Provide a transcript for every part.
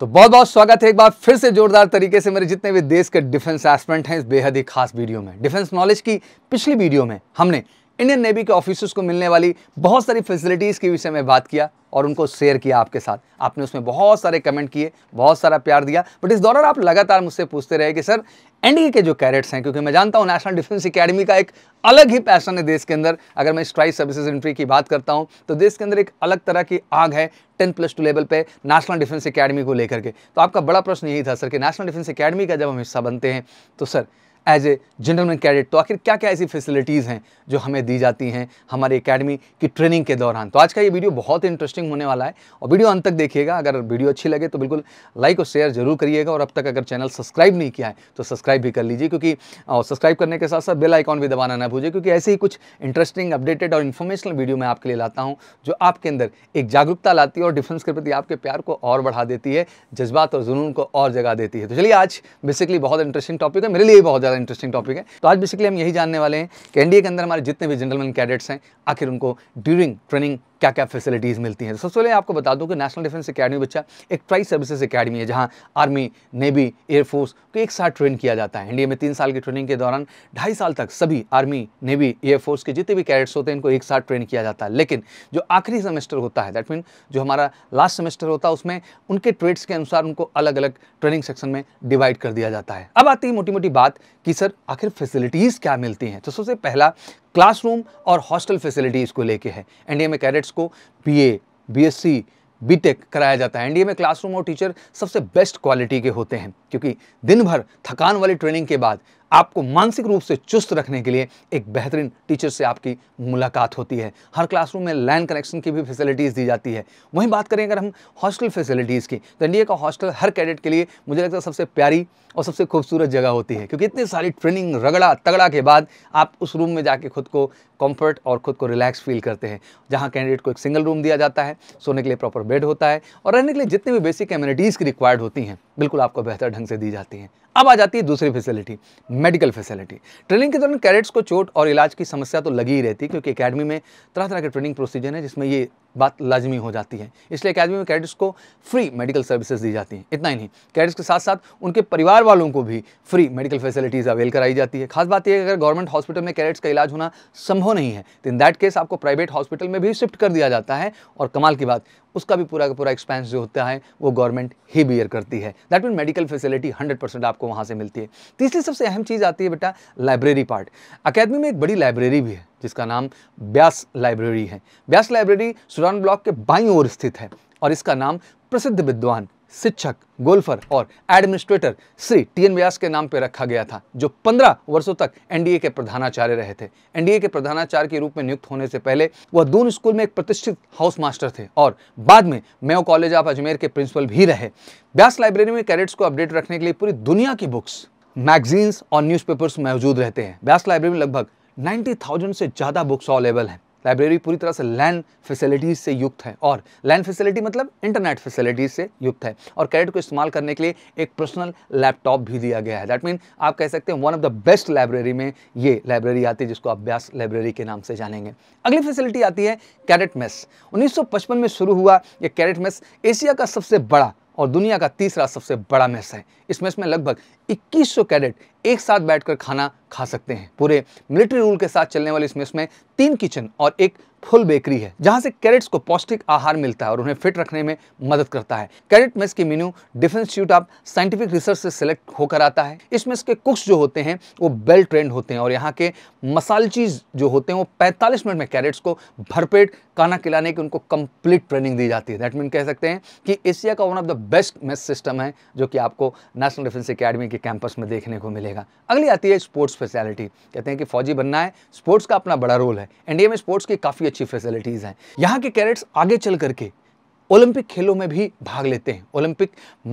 तो बहुत बहुत स्वागत है एक बार फिर से जोरदार तरीके से मेरे जितने भी देश के डिफेंस एस्पेंट हैं इस बेहद ही खास वीडियो में डिफेंस नॉलेज की पिछली वीडियो में हमने इंडियन नेवी के ऑफिसर्स को मिलने वाली बहुत सारी फैसिलिटीज़ के विषय में बात किया और उनको शेयर किया आपके साथ आपने उसमें बहुत सारे कमेंट किए बहुत सारा प्यार दिया बट इस दौरान आप लगातार मुझसे पूछते रहे कि सर एनडीए के जो कैरेट्स हैं क्योंकि मैं जानता हूँ नेशनल डिफेंस एकेडमी का एक अलग ही पैसन है देश के अंदर अगर मैं स्ट्राइक सर्विसेज एंट्री की बात करता हूँ तो देश के अंदर एक अलग तरह की आग है टेन प्लस टू लेवल पे नेशनल डिफेंस एकेडमी को लेकर के तो आपका बड़ा प्रश्न यही था सर कि नेशनल डिफेंस एकेडमी का जब हम हिस्सा बनते हैं तो sir as a gentleman cadet तो आखिर क्या क्या ऐसी फैसिलिटीज़ हैं जो हमें दी जाती हैं हमारी अकेडमी की ट्रेनिंग के दौरान तो आज का ये वीडियो बहुत इंटरेस्टिंग होने वाला है और वीडियो अंत तक देखिएगा अगर वीडियो अच्छी लगे तो बिल्कुल लाइक और शेयर जरूर करिएगा और अब तक अगर चैनल सब्सक्राइब नहीं किया है तो सब्सक्राइब भी कर लीजिए क्योंकि सब्सक्राइब करने के साथ साथ बेल आइकॉन भी दबाना ना भूलिए क्योंकि ऐसे ही कुछ इंटरेस्टिंग अपडेटेड और इन्फॉर्मेशनल वीडियो मैं आपके लिए लाता हूँ जो आपके अंदर एक जागरूकता लाती है और डिफेंस के प्रति आपके प्यार को और बढ़ा देती है जज्बात और जुनून को और जगह देती है तो चलिए आज बेसिकली बहुत इंटरेस्टिंग टॉपिक है मेरे लिए बहुत ज़्यादा ज़्यादा इंटरेस्टिंग टॉपिक है तो आज बेसिकली हम यही जानने वाले हैं कि एनडीए के अंदर हमारे जितने भी जेंटलमैन कैडेट्स हैं आखिर उनको ड्यूरिंग ट्रेनिंग क्या क्या फैसिलिटीज़ मिलती हैं सबसे पहले आपको बता दूं कि नेशनल डिफेंस एकेडमी बच्चा एक ट्राई सर्विसेज एकेडमी है जहां आर्मी नेवी एयरफोर्स को एक साथ ट्रेन किया जाता है इंडिया में तीन साल की ट्रेनिंग के दौरान ढाई साल तक सभी आर्मी नेवी एयरफोर्स के जितने भी कैडेट्स होते हैं इनको एक साथ ट्रेन किया जाता है लेकिन जो आखिरी सेमेस्टर होता है दैट मीन जो हमारा लास्ट सेमेस्टर होता है उसमें उनके ट्रेड्स के अनुसार उनको अलग अलग ट्रेनिंग सेक्शन में डिवाइड कर दिया जाता है अब आती है मोटी मोटी बात कि सर आखिर फैसिलिटीज़ क्या मिलती हैं तो सबसे पहला क्लासरूम और हॉस्टल फैसिलिटीज़ को लेके है एनडीए में कैडेट्स को बीए, बीएससी, बीटेक कराया जाता है एनडीए में क्लासरूम और टीचर सबसे बेस्ट क्वालिटी के होते हैं क्योंकि दिन भर थकान वाली ट्रेनिंग के बाद आपको मानसिक रूप से चुस्त रखने के लिए एक बेहतरीन टीचर से आपकी मुलाकात होती है हर क्लासरूम में लैंड कनेक्शन की भी फैसिलिटीज़ दी जाती है वहीं बात करें अगर हम हॉस्टल फैसिलिटीज़ की तो इंडिया का हॉस्टल हर कैडेट के लिए मुझे लगता है सबसे प्यारी और सबसे खूबसूरत जगह होती है क्योंकि इतनी सारी ट्रेनिंग रगड़ा तगड़ा के बाद आप उस रूम में जाके खुद को कम्फर्ट और खुद को रिलैक्स फील करते हैं जहाँ कैंडिडेट को एक सिंगल रूम दिया जाता है सोने के लिए प्रॉपर बेड होता है और रहने के लिए जितने भी बेसिक कम्युनिटीज़ की रिक्वायर्ड होती हैं बिल्कुल आपको बेहतर ढंग से दी जाती हैं अब आ जाती है दूसरी फैसिलिटी मेडिकल फैसिलिटी ट्रेनिंग के दौरान कैडेट्स को चोट और इलाज की समस्या तो लगी ही रहती है क्योंकि अकेडमी में तरह तरह के ट्रेनिंग प्रोसीजर है जिसमें ये बात लाजमी हो जाती है इसलिए अकेडमी में कैडेट्स को फ्री मेडिकल सर्विसेज दी जाती हैं इतना ही नहीं कैडेट्स के साथ साथ उनके परिवार वालों को भी फ्री मेडिकल फैसिलिटीज़ अवेल कराई जाती है खास बात यह अगर गवर्नमेंट हॉस्पिटल में कैडेट्स का इलाज होना संभव नहीं है तो इन दैट केस आपको प्राइवेट हॉस्पिटल में भी शिफ्ट कर दिया जाता है और कमाल की बात उसका भी पूरा का पूरा एक्सपेंस जो होता है वो गवर्नमेंट ही बियर करती है that mean medical facility hundred आपको वहाँ से मिलती है तीसरी सबसे अहम चीज़ आती है बेटा लाइब्रेरी पार्ट अकेडमी में एक बड़ी लाइब्रेरी भी है जिसका नाम ब्यास लाइब्रेरी है ब्यास लाइब्रेरी सुरान ब्लॉक के बाई ओर स्थित है और इसका नाम प्रसिद्ध विद्वान शिक्षक गोल्फर और administrator Shri T N Vyas के नाम पर रखा गया था जो 15 वर्षों तक एनडीए के प्रधानाचार्य रहे थे एनडीए के प्रधानाचार्य के रूप में नियुक्त होने से पहले वह दून स्कूल में एक प्रतिष्ठित हाउस मास्टर थे और बाद में मेयो कॉलेज ऑफ अजमेर के प्रिंसिपल भी रहे व्यास लाइब्रेरी में कैडेट्स को अपडेट रखने के लिए पूरी दुनिया की बुक्स मैगजीन्स और न्यूज़पेपर्स मौजूद रहते हैं व्यास लाइब्रेरी में लगभग 90,000 से ज़्यादा बुक्स अवेलेबल हैं लाइब्रेरी पूरी तरह से लैंड फैसिलिटीज़ से युक्त है और लैंड फैसिलिटी मतलब इंटरनेट फैसिलिटीज़ से युक्त है और कैडेट को इस्तेमाल करने के लिए एक पर्सनल लैपटॉप भी दिया गया है दैट मीन आप कह सकते हैं one of the best library में ये लाइब्रेरी आती है जिसको अभ्यास लाइब्रेरी के नाम से जानेंगे अगली फैसिलिटी आती है कैडेट मेस उन्नीस में शुरू हुआ यह कैडेट मेस एशिया का सबसे बड़ा और दुनिया का तीसरा सबसे बड़ा मेस है इस मेस में लगभग 2100 कैडेट एक साथ बैठकर खाना खा सकते हैं पूरे मिलिट्री रूल के साथ चलने वाले इस मेस में तीन किचन और एक फुल बेकरी है जहां से कैरेट्स को पौष्टिक आहार मिलता है और उन्हें फिट रखने में मदद करता है कैरेट मेस की menu defence shoot of scientific research से सिलेक्ट होकर आता है इसमें इसके कुक्स जो होते हैं वो बेल ट्रेंड होते हैं और यहाँ के मसाल चीज जो होते हैं वो पैंतालीस मिनट में कैरेट्स को भरपेट खाना खिलाने की उनको कंप्लीट ट्रेनिंग दी जाती है दैट मीन कह सकते हैं कि एशिया का one of the best mess system है जो कि आपको नेशनल डिफेंस अकेडमी के कैंपस में देखने को मिलेगा अगली आती है स्पोर्ट्स स्पेशलिटी कहते हैं कि फौजी बनना है स्पोर्ट्स का अपना बड़ा रोल है इंडिया में स्पोर्ट्स की काफ़ी अच्छी फैसिलिटीज़ हैं यहाँ के कैरेट्स आगे चल करके ओलंपिक खेलों में भी भाग लेते हैं Olympic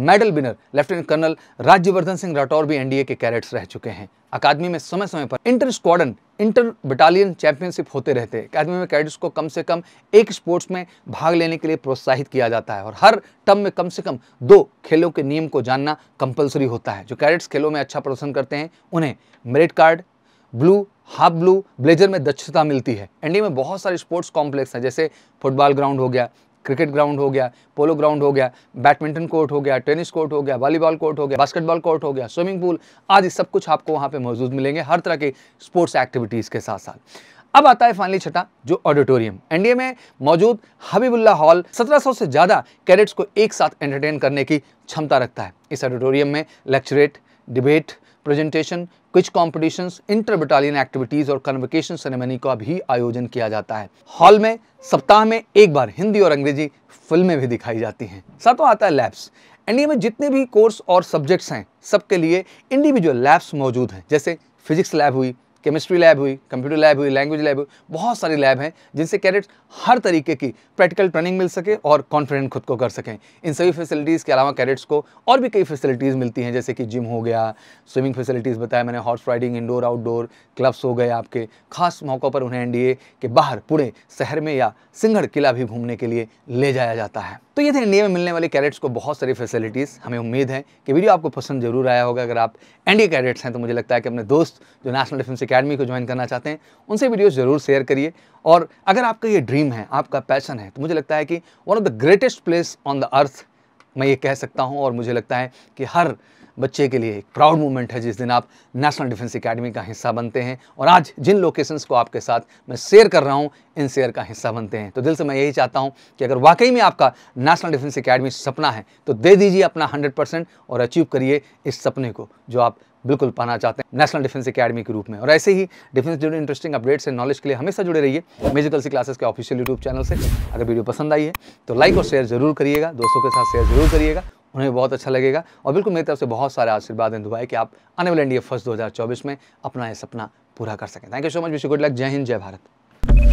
medal winner lieutenant colonel Rajyavardhan Singh Rathore भी एनडीए के कैरेट्स रह चुके हैं अकादमी में समय समय पर inter squadron inter battalion championship होते रहते हैं अकादमी में कैडेट्स को कम से कम एक स्पोर्ट्स में भाग लेने के लिए प्रोत्साहित किया जाता है और हर टर्म में कम से कम दो खेलों के नियम को जानना कंपलसरी होता है जो कैडेट्स खेलों में अच्छा प्रदर्शन करते हैं उन्हें merit card blue half blue blazer में दक्षता मिलती है एनडीए में बहुत सारे स्पोर्ट्स कॉम्प्लेक्स हैं जैसे फुटबॉल ग्राउंड हो गया क्रिकेट ग्राउंड हो गया पोलो ग्राउंड हो गया बैडमिंटन कोर्ट हो गया टेनिस कोर्ट हो गया वॉलीबॉल कोर्ट हो गया बास्केटबॉल कोर्ट हो गया स्विमिंग पूल आदि सब कुछ आपको वहाँ पे मौजूद मिलेंगे हर तरह के स्पोर्ट्स एक्टिविटीज़ के साथ साथ अब आता है फाइनली छठा जो ऑडिटोरियम एनडीए में मौजूद हबीबुल्ला हॉल 1700 से ज़्यादा कैडेट्स को एक साथ एंटरटेन करने की क्षमता रखता है इस ऑडिटोरियम में लेक्चरेट डिबेट प्रेजेंटेशन कुछ कॉम्पिटिशन इंटर बटालियन एक्टिविटीज़ और कन्वकेशन सेरेमनी का भी आयोजन किया जाता है हॉल में सप्ताह में एक बार हिंदी और अंग्रेजी फिल्में भी दिखाई जाती हैं सातवां आता है लैब्स एनडीए में जितने भी कोर्स और सब्जेक्ट्स हैं सबके लिए इंडिविजुअल लैब्स मौजूद हैं जैसे फिजिक्स लैब हुई केमिस्ट्री लैब हुई कंप्यूटर लैब हुई लैंग्वेज लैब हुई बहुत सारी लैब हैं जिनसे कैडेट्स हर तरीके की प्रैक्टिकल ट्रेनिंग मिल सके और कॉन्फिडेंट खुद को कर सकें इन सभी फैसिलिटीज़ के अलावा कैडेट्स को और भी कई फैसिलिटीज़ मिलती हैं जैसे कि जिम हो गया स्विमिंग फैसिलिटीज़ बताया मैंने horse riding indoor outdoor clubs हो गए आपके खास मौक़ों पर उन्हें एन के बाहर पूरे शहर में या सिंगड़ किला भी घूमने के लिए ले जाया जाता है तो ये थे इंडिया में मिलने वाले कैरेट्स को बहुत सारी फैसिलिटीज़ हमें उम्मीद है कि वीडियो आपको पसंद जरूर आया होगा अगर आप एनडीए कैडेट्स हैं तो मुझे लगता है कि अपने दोस्त जो नेशनल डिफेंस अकेडमी को ज्वाइन करना चाहते हैं उनसे वीडियो ज़रूर शेयर करिए और अगर आपका ये ड्रीम है आपका पैशन है तो मुझे लगता है कि one of the greatest place on the earth मैं ये कह सकता हूँ और मुझे लगता है कि हर बच्चे के लिए एक प्राउड मूवमेंट है जिस दिन आप नेशनल डिफेंस एकेडमी का हिस्सा बनते हैं और आज जिन लोकेशंस को आपके साथ मैं शेयर कर रहा हूँ इन शेयर का हिस्सा बनते हैं तो दिल से मैं यही चाहता हूँ कि अगर वाकई में आपका नेशनल डिफेंस एकेडमी सपना है तो दे दीजिए अपना हंड्रेड और अचीव करिए इस सपने को जो आप बिल्कुल पाना चाहते हैं नेशनल डिफेंस एकेडमी के रूप में और ऐसे ही डिफेंस जुड़े इंटरेस्टिंग अपडेट्स एंड नॉलेज के लिए हमेशा जुड़े रहिए मेजिकल सी क्लासेस के ऑफिशियल यूट्यूब चैनल से अगर वीडियो पसंद आई है तो लाइक और शेयर जरूर करिएगा दोस्तों के साथ शेयर जरूर करिएगा उन्हें बहुत अच्छा लगेगा और बिल्कुल मेरी तरफ से बहुत सारे आशीर्वाद हैं दुआएं कि आप आने वाले इंडिया फर्स्ट 2024 में अपना यह सपना पूरा कर सकें thank you so much wish good luck Jai Hind जय भारत